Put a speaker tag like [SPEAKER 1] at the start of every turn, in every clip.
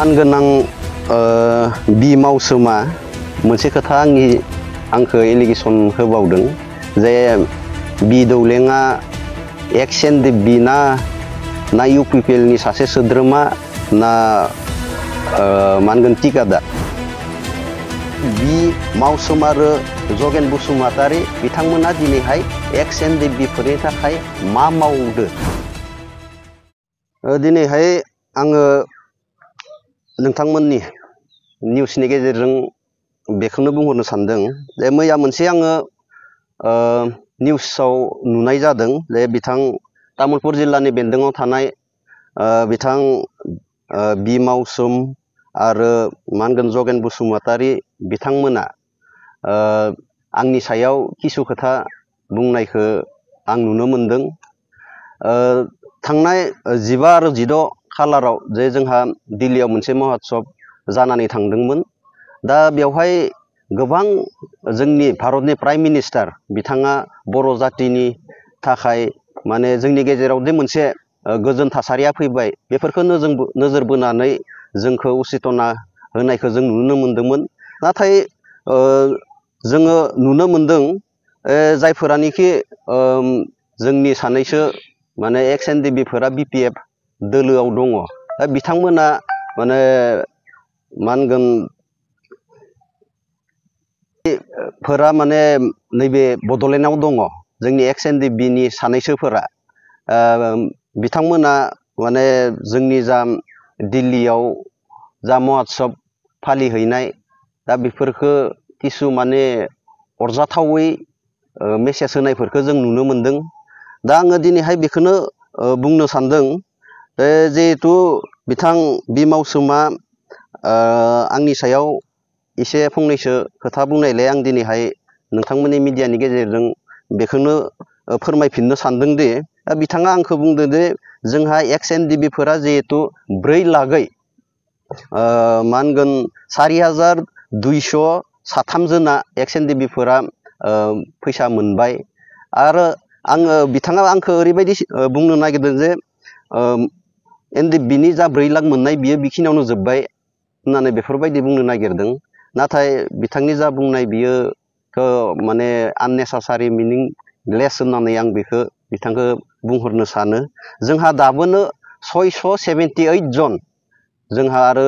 [SPEAKER 1] मान गोनां बि मावसोमा मोनसे खोथा आंनि आंखौ एलिगेसन होबावदों जे बि दौलेङा एक्स एन दि बि ना ना इउ पि पि एलनि सासे सोद्रोमा ना मानगोन टिकादा बि मावसोम आरो जगेन बसुमतारी बिथांमोना दिनैहाय एक्स एन डि बिफोरनि थाखाय मा मावदो दिनैहाय आङो नोंथांमोननि निउसनि गेजेरजों बेखौनो बुंहरनो सानदों जे मैया मोनसे आङो निउसआव नुनाय जादों जे बिथां तामुलपुर जिल्लानि बेन्दोङाव थानाय बिथां बि मावसुम आरो मा जगेन बसुमतारी बिथांमोना आंनि सायाव किसु खोथा बुंनायखौ आं नुनो मोनदों थांनाय जिबा आरो जिद' खालाराव जे जोंहा दिल्लीयाव मोनसे महोत्सव जानानै थांदोंमोन दा बेवहाय गोबां जोंनि भारतनि प्राइम मिनिस्टार बिथाङा बर' जातिनि थाखाय माने जोंनि गेजेराव जे मोनसे गोजोन थासारिया फैबाय बेफोरखौ नोजों नोजोर बोनानै जोंखौ उसितना होनायखौ जों नुनो मोन्दोंमोन नाथाय जोङो नुनो मोन्दों जायफोरानोखि जोंनि सानैसो माने एक्स एन डि बिफोरा बि पि एफ दोलोआव दङ दा बिथांमोना माने मा होनगोन फोरा माने नैबे बड'लेण्डआव दङ जोंनि एक्स एन डि बिनि सानैसोफोरा बिथांमोना माने जोंनि जा दिल्लीयाव जा महोत्सव फालिहैनाय दा बेफोरखो किसु माने अरजाथावै मेसेज होनायफोरखौ जों नुनो मोन्दों दा आङो दिनैहाय बेखौनो बुंनो सान्दों जेहेतु बिथां बिमाव सोमा आंनि सायाव एसे फंनैसो खोथा बुंनायलाय आं दिनैहाय नोंथांमोननि मिडियानि गेजेरजों बेखौनो फोरमायफिननो सानदों दि बिथाङा आंखौ बुंदों दि जोंहा एक्स एन डि बिफोरा जिहेथु ब्रै लागै मा होनगोन सारि हाजार दुइस' साथामजोना एक्स एन डि बिफोरा फैसा मोनबाय आरो आङो बिथाङा आंखौ ओरैबायदि बुंनो नागिरदों जे एन्ड बी जा ब्रै लाख मोननाय बियो बेखिनियावनो जोब्बाय होननानै बेफोरबायदि बुंनो नाथाय बिथांनि जा बुंनाय बियो माने आननेसेसारि मिनिं लेस होननानै आं बेखौ बिथांखौ बुंहरनो सानो जोंहा दाबोनो जन जहाँ आरो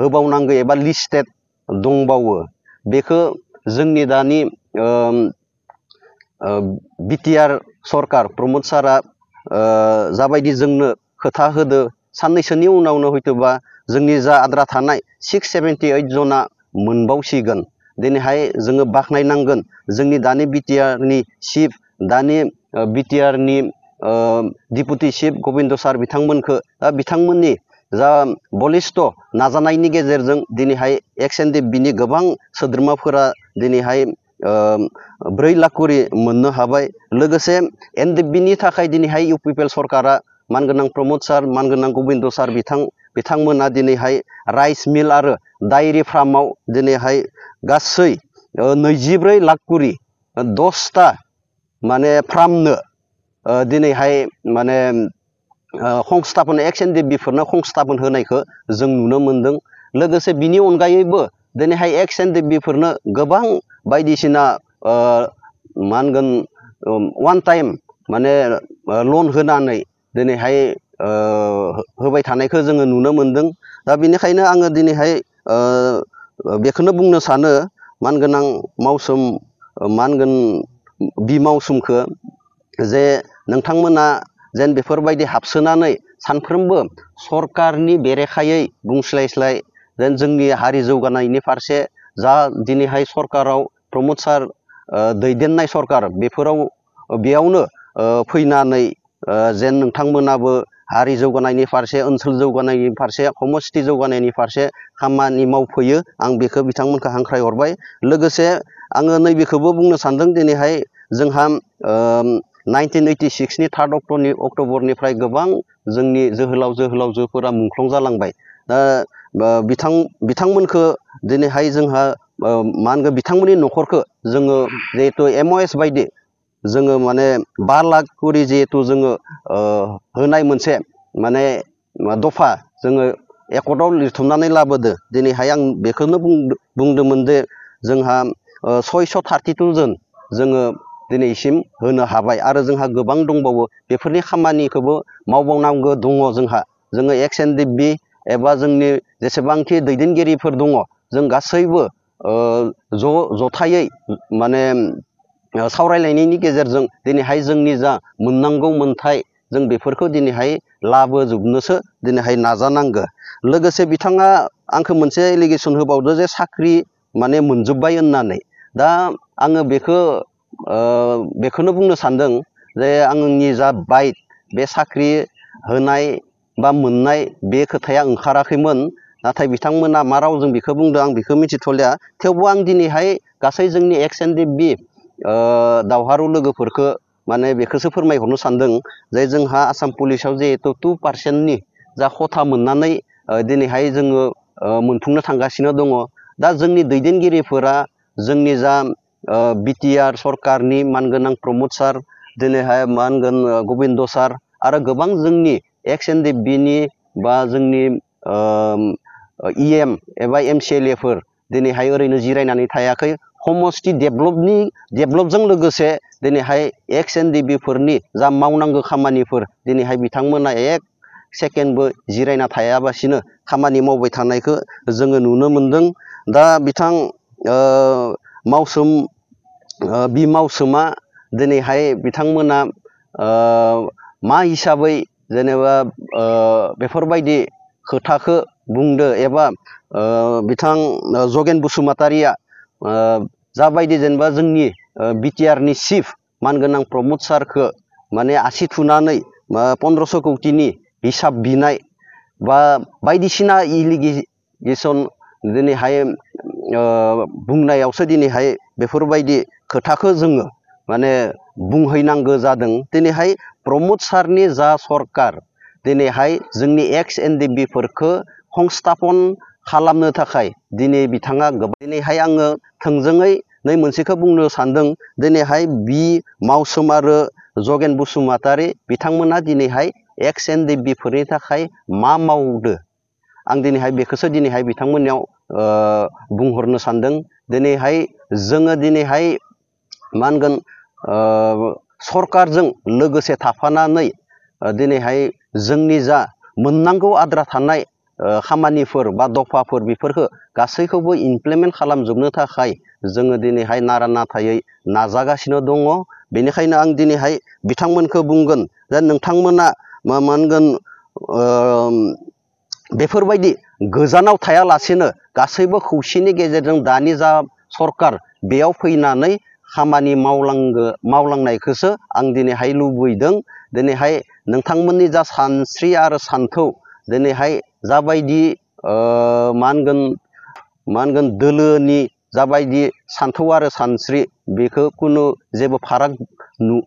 [SPEAKER 1] होबावनांगौ लिस्टेड दंबावो बेखौ जोंनि दानि बिटिआर सरकार प्रमद सारा जाबायदि जोंनो खोथा होदो साननैसोनि उनावनो हयतोबा जोंनि जा आद्रा थानाय सिक्स सेभेन्टि ओइट जना मोनबावसिगोन दिनैहाय जोङो बाख्नायनांगोन जोंनि दानि बिटिआरनि चिफ दानि बिटिआरनि डिपुटि चिफ गबिन्द सार बिथांमोनखौ बिथांमोननि जा बलिस्थ नाजानायनि गेजेरजों दिनैहाय एक्स एन डि बिनि गोबां सोद्रोमाफोरा दिनैहाय ब्रै लाख करि मोननो हाबाय लोगोसे एन डि बिनि थाखाय दिनैहाय इउ पि पि एल सरकारा मानगोनां प्रमद सार मानगोनां गबिन्द सार बिथां बिथांमोना दिनैहाय राइस मिल आरो डायरि फार्माव दिनैहाय गासै नैजिब्रै लाख कुरि दसता माने फार्मनो दिनैहाय माने संस्थापन एक्स एन डि बिफोरनो संस्थापन होनायखौ जों नुनो मोन्दों लोगोसे बिनि अनगायैबो दिनैहाय एक्स एन डि बिफोरनो गोबां बायदिसिना मा होनगोन वान टाइम माने लन होनानै दिनैहाय होबाय थानायखौ जोङो नुनो मोन्दों दा बेनिखायनो आङो दिनैहाय बेखौनो बुंनो सानो मानगोनां मावसोम मानगोन बि मावसोमखौ जे नोंथांमोना जेन बेफोरबायदि हाबसोनानै सानफ्रोमबो सरकारनि बेरेखायै बुंस्लायस्लाय जेन जोंनि हारि जौगानायनि फारसे जा दिनैहाय सरकाराव प्रमद सार दैदेननाय सरकार बेफोराव बेयावनो फैनानै जेन नोंथांमोनाबो हारि जौगानायनि फारसे ओनसोल जौगानायनि फारसे समस्थि जौगानायनि फारसे खामानि मावफैयो आं बेखो बिथांमोनखो हांख्राय हरबाय लोगोसे आङो नैबेखौबो बुंनो सानदों दिनैहाय जोंहा नाइनटिन ओइटि सिक्सनि थार्ड अक्ट'नि अक्ट'बरनिफ्राय गोबां जोंनि जोहोलाव जोहोलावजोफोरा मुंख्लं जालांबाय दा बिथां बिथांमोनखो दिनैहाय जोंहा मा होनगोन बिथांमोननि न'खरखो जोङो जिहेतु एम अ एस बायदि जो माने बा लाख खरि जिहेथु जोङो मोनसे माने दफा जोङो एकर्डआव लिरथुमनानै लाबोदो दिनैहाय आं बेखौनो बुंदोंमोन दे जोंहा सयस' थार्टिटु जोन जोङो दिनैसिम होनो हाबाय आरो जोंहा गोबां दंबावो बेफोरनि खामानिखौबो मावबावनांगौ दङ जोंहा जोङो एक्स एन डि बि एबा जोंनि जेसेबांखि दैदेनगिरिफोर दङ जों गासैबो ज' जथायै माने सावरायलायनायनि गेजेरजों दिनैहाय जोंनि जा मोननांगौ मोन्थाय जों बेफोरखौ दिनैहाय लाबोजोबनोसो दिनैहाय नाजानांगो लोगोसे बिथाङा आंखौ मोनसे एलिगेसन होबावदो जे साख्रि माने मोनजोब्बाय होननानै दा आङो बेखौ बेखौनो बुंनो सान्दों जे आंनि जा बाइट बे साख्रि होनाय बा मोननाय बे खोथाया ओंखाराखैमोन नाथाय बिथांमोना मा रावजों बेखौ बुंदों आं बेखौ मिथिथ'लिया थेवबो आं दिनैहाय गासै जोंनि एक्स एन डि बि दावहारु लोगोफोरखो माने बेखौसो फोरमायहरनो सान्दों जे जोंहा आसाम पुलिसाव जिहेथु टु पारसेन्टनि जा खथा मोननानै दिनैहाय जोङो मोनफुंनो थांगासिनो दङ दा जोंनि दैदेनगिरिफोरा जोंनि जा बिटिआर सरकारनि मानगोनां प्रमद सार दिनैहाय मा होनगोन गबिन्द सार आरो गोबां जोंनि एक्स एन डि बिनि बा जोंनि इएम एबा एम सि एल एफोर दिनैहाय ओरैनो जिरायनानै थायाखै समस्ति डेभलपनि डेभलपजों लोगोसे दिनैहाय एक्स एन डि बिफोरनि जा मावनांगौ खामानिफोर दिनैहाय बिथांमोना एक सेकेन्डबो जिरायना थायाबासिनो खामानि मावबाय थानायखौ जोङो नुनो मोन्दों दा बिथां मावसोम बि मावसोमा दिनैहाय बिथांमोना मा हिसाबै जेनेबा बेफोरबायदि खोथाखौ बुंदो एबा बिथां जगेन बसुमतारिया जाबायदि जेनेबा जोंनि बिटिआरनि चिफ मानगोनां प्रमद सारखौ माने आसि थुनानै पन्द्रस' कौटिनि हिसाब बिनाय बा बायदिसिना इलिगेसन दिनैहाय बुंनायावसो दिनैहाय बेफोरबायदि खोथाखौ जोङो माने बुंहैनांगौ जादों दिनैहाय प्रमद सारनि जा सरकार दिनैहाय जोंनि एक्स एन डि बिफोरखौ संस्थापन खालामनो थाखाय दिनै बिथाङा गोबां आङो थोंजोङै नै मोनसेखौ बुंनो सान्दों दिनैहाय बि मावसोम आरो जगेन बसुमतारी बिथांमोना दिनैहाय एक्स एन डि बिफोरनि थाखाय मा मावदो आं दिनैहाय बेखौसो दिनैहाय बिथांमोननियाव बुंहरनो सान्दों दिनैहाय जोङो दिनैहाय मा होनगोन सरकारजों लोगोसे थाफानानै दिनैहाय जोंनि जा मोननांगौ आद्रा थानाय खामानिफोर बा दफाफोर बेफोरखौ गासैखौबो इमप्लिमेन्ट खालामजोबनो थाखाय जोङो दिनैहाय नारा नाथायै नाजागासिनो दङ बेनिखायनो आं दिनैहाय बिथांमोनखौ बुंगोन जे नोंथांमोना मोनगोन बेफोरबायदि गोजानाव थायालासेनो गासैबो खौसेनि गेजेरजों दानि जा सरकार बेयाव फैनानै खामानि मावलांगो मावलांनायखौसो आं दिनैहाय लुबैदों दिनैहाय नोंथांमोननि जा सानस्रि आरो सान्थौ दिनैहाय zabai di mangan mangan dulu ni zabai di santuar santri beko kuno zebo parang nu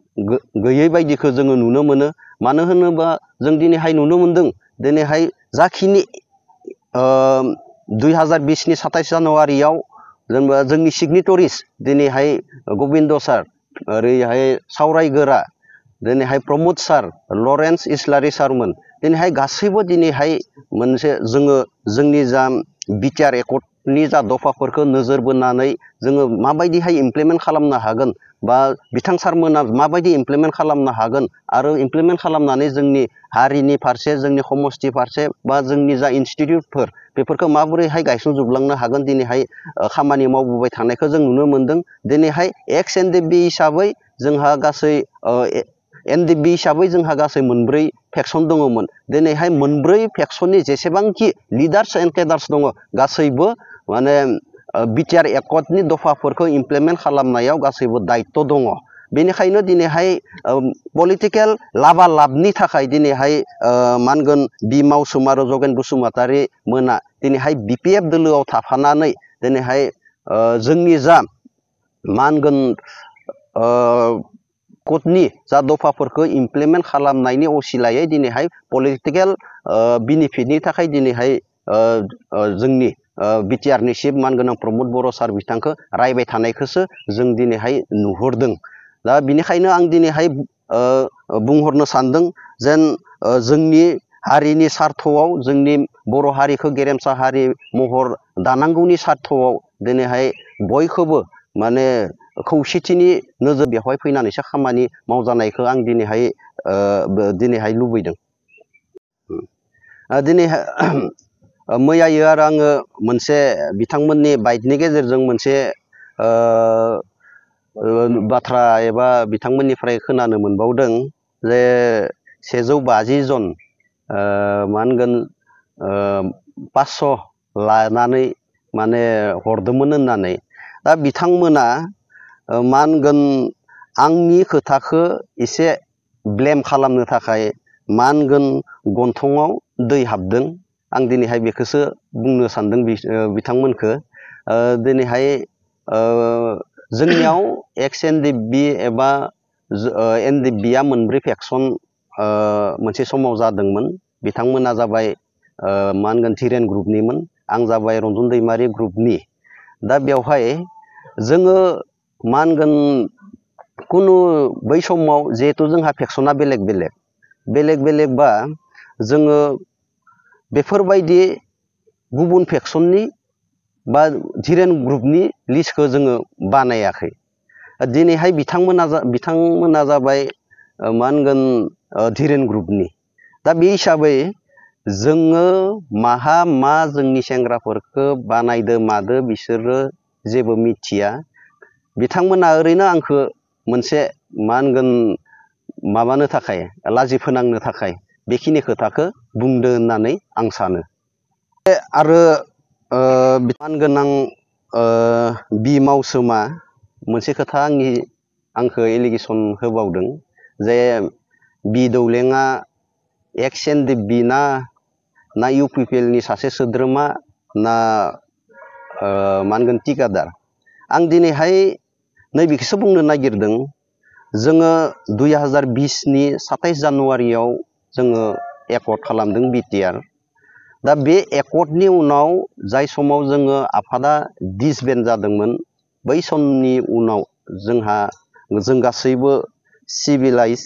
[SPEAKER 1] gaya bai di ke zengo nuno mana mana hana ba zeng dini hai nuno mendeng dini hai zakini 2020 ni 17 januari yau zeng ba zeng ni signatoris dini hai govindo sar ri saurai gera dini hai promot lawrence islari sarman दिन गई दिन मोनसे जो जोंनि जा बि T R एकर्डनि जा दफाफोरखौ नोजोर बोनानै जोङो माबायदिहाय इमप्लिमेन्ट खालामनो हागोन बा बिथां सारमोना माबायदि इमप्लिमेन्ट खालामनो हागोन आरो इमप्लिमेन्ट खालामनानै जोंनि हारिनि फारसे जोंनि समस्ति फारसे बा जा इनस्टिटिउटफोर बेफोरखौ माबोरैहाय गायसनजोबलांनो हागोन दिनैहाय खामानि मावबोबाय थानायखौ जों नुनो मोन्दों एक्स एंड डि बि हिसाबै जोंहा गासै एन डि बि हिसाबै जोंहा गासै मोनब्रै फेक्सन दङमोन दिनैहाय मोनब्रै फेक्सननि जेसेबांखि लिडार्स एन्ड केडार्स दङ गासैबो माने बिटिआर एकर्डनि दफाफोरखौ इमप्लिमेन्ट खालामनायाव गासैबो दायित्व दङ बेनिखायनो दिनैहाय पलिटिकेल लाभा लाभनि थाखाय दिनैहाय मा होनगोन बिमाव सुमारो जगेन बसुमतारी मोना दिनैहाय बि पि एफ दोलोआव थाफानानै दिनैहाय जोंनि जा मा क'डनि जा दफाफोरखौ इमप्लिमेन्ट खालामनायनि असिलायै दिनैहाय पलिटिकेल बेनिफिटनि थाखाय दिनैहाय जोंनि बिटिआरनि चिफ मानगोनां प्रमद बर' सार बिथांखौ रायबाय थानायखौसो जों दिनैहाय नुहुरदों दा बिनिखायनो आं दिनैहाय बुंहरनो सान्दों जेन जोंनि हारिनि सार्थआव जोंनि बर' हारिखौ गेरेमसा हारि महर दानांगौनि सार्थआव दिनैहाय बयखौबो माने खौसेथिनि नोजोर बेवहाय फैनानैसो खामानि मावजानायखौ आं दिनैहाय दिनैहाय लुबैदों दिनै मैयायो आरो आङो मोनसे बिथांमोननि बाइकनि गेजेरजों मोनसे बाथ्रा एबा बिथांमोननिफ्राय खोनानो मोनबावदों जे सेजौ बाजि जन मा होनगोन पास्स' लानानै माने हरदोंमोन होननानै दा बिथांमोना मा होनगोन आंनि खोथाखो एसे ब्लेम खालामनो थाखाय मा होनगोन गन्थङाव दै हाबदों आं दिनैहाय बेखौसो बुंनो सान्दों बिथांमोनखो दिनैहाय जोंनियाव एक्स एन डि बि एबा एन डि बिआ मोनब्रै फेक्सन मोनसे समाव जादोंमोन बिथांमोना जाबाय मा होनगोन धिरेन ग्रुपनिमोन आं जाबाय रन्जन दैमारि ग्रुपनि दा बेवहाय जोङो मा होनगोन खुनु बै समाव जिहेथु जोंहा भेक्सना बेलेग बेलेग बेलेग बेलेगबा जोङो बेफोरबायदि गुबुन फेक्सननि बा धिरेन ग्रुपनि लिस्टखौ जोङो बानायाखै दिनैहाय बिथांमोना बिथांमोना जाबाय मा होनगोन ग्रुपनि दा बे हिसाबै जोङो माहा मा जोंनि सेंग्राफोरखौ बानायदो मादो बिसोरो जेबो मिथिया बिथांमोना ओरैनो आंखो मोनसे मा होनगोन माबानो थाखाय लाजि फोनांनो थाखाय बेखिनि खोथाखौ बुंदो होननानै आं सानो आरो मान गोनां बि मावसोमा मोनसे खोथा आंनि आंखौ एलिगेसन होबावदों जे बि दौलेङा एक्स एन डि बि ना ना इउ पि पि एलनि सासे सोद्रोमा ना मा होनगोन टिकादार आं दिनैहाय नैबेखौसो बुंनो नागिरदों जोङो दुइ हाजार बिसनि साताइस जानुवारियाव जोङो एकर्ड खालामदों बिटिआर दा बे एकर्डनि उनाव जाय समाव जोङो आफादा डिसबेन जादोंमोन बै समनि उनाव जोंहा जों गासैबो सिभिलाइज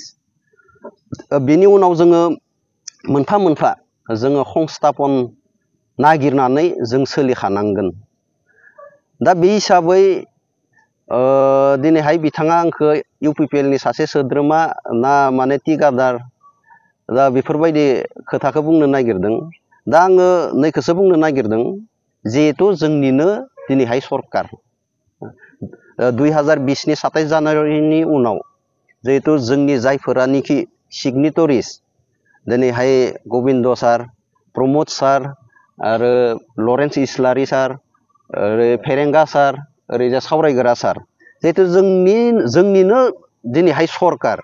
[SPEAKER 1] बेनि उनाव जोङो मोनफा मोनफा जोङो संस्थापन नागिरनानै जों सोलिखानांगोन दा बे हिसाबै दिनैहाय बिथाङा आंखौ इउ पि पि एलनि सासे सोद्रोमा ना माने टिकादार दा बेफोरबायदि खोथाखौ बुंनो नागिरदों दा आङो नैखौसो बुंनो नागिरदों जिहेथु जोंनिनो दिनैहाय सरकार दुइ हाजार बिसनि साताइस जानुवारिनि उनाव जिहेथु जोंनि जायफोरानोखि सिगनेटरिस दिनैहाय गबिन्द सार प्रमद सार आरो लरेन्स इस्लारि सार आरो फेरेंगा सार ओरैजा सावरायग्रा सार जिहेथु जोंनि जोंनिनो दिनैहाय सरकार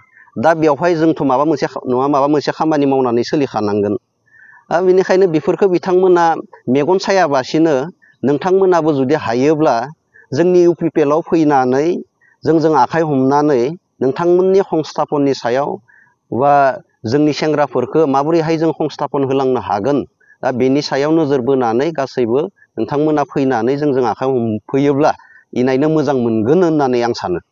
[SPEAKER 1] दा बेवहाय जोंथ' माबा मोनसे नङा माबा मोनसे खामानि मावनानै सोलिखानांगोन दा बेनिखायनो बेफोरखौ बिथांमोना मेगन सायाबासिनो नोंथांमोनाबो जुदि हायोब्ला जोंनि इउ पि पि एलआव फैनानै जोंजों आखाइ हमनानै नोंथांमोननि संस्थापननि सायाव बा जोंनि सेंग्राफोरखौ माबोरैहाय जों संस्थापन होलांनो हागोन दा बेनि सायाव नोजोर बोनानै गासैबो नोंथांमोना फैनानै जोंजों आखाइ हमफैयोब्ला इनायनो मोजां मोनगोन होननानै आं सानो